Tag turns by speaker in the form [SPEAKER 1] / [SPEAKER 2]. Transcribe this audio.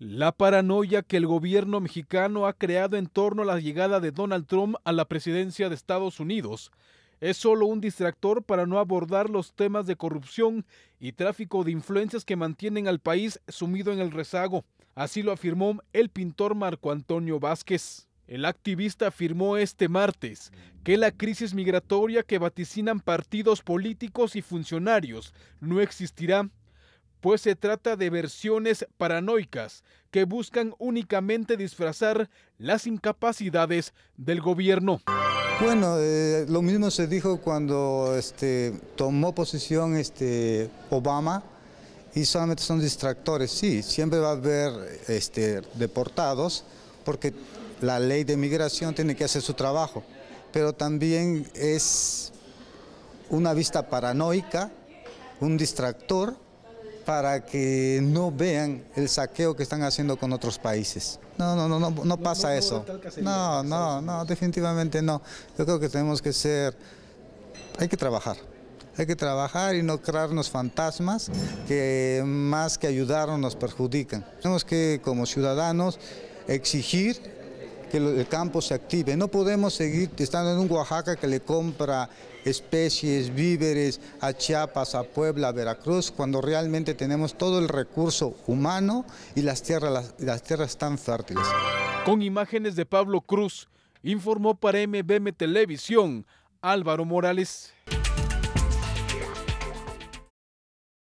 [SPEAKER 1] La paranoia que el gobierno mexicano ha creado en torno a la llegada de Donald Trump a la presidencia de Estados Unidos es solo un distractor para no abordar los temas de corrupción y tráfico de influencias que mantienen al país sumido en el rezago. Así lo afirmó el pintor Marco Antonio Vázquez. El activista afirmó este martes que la crisis migratoria que vaticinan partidos políticos y funcionarios no existirá pues se trata de versiones paranoicas que buscan únicamente disfrazar las incapacidades del gobierno. Bueno, eh, lo mismo se dijo
[SPEAKER 2] cuando este, tomó posición este, Obama y solamente son distractores. Sí, siempre va a haber este, deportados porque la ley de migración tiene que hacer su trabajo, pero también es una vista paranoica, un distractor para que no vean el saqueo que están haciendo con otros países. No, no, no, no, pasa eso. No, no, no, definitivamente no. Yo creo que tenemos que ser, hay que trabajar. Hay que trabajar y no crearnos fantasmas que más que ayudarnos nos perjudican. Tenemos que como ciudadanos exigir que el campo se active. No podemos seguir estando en un Oaxaca que le compra especies, víveres a Chiapas, a Puebla, a Veracruz, cuando realmente tenemos todo el recurso humano y las tierras, las, tierras tan fértiles.
[SPEAKER 1] Con imágenes de Pablo Cruz, informó para MBM Televisión Álvaro Morales.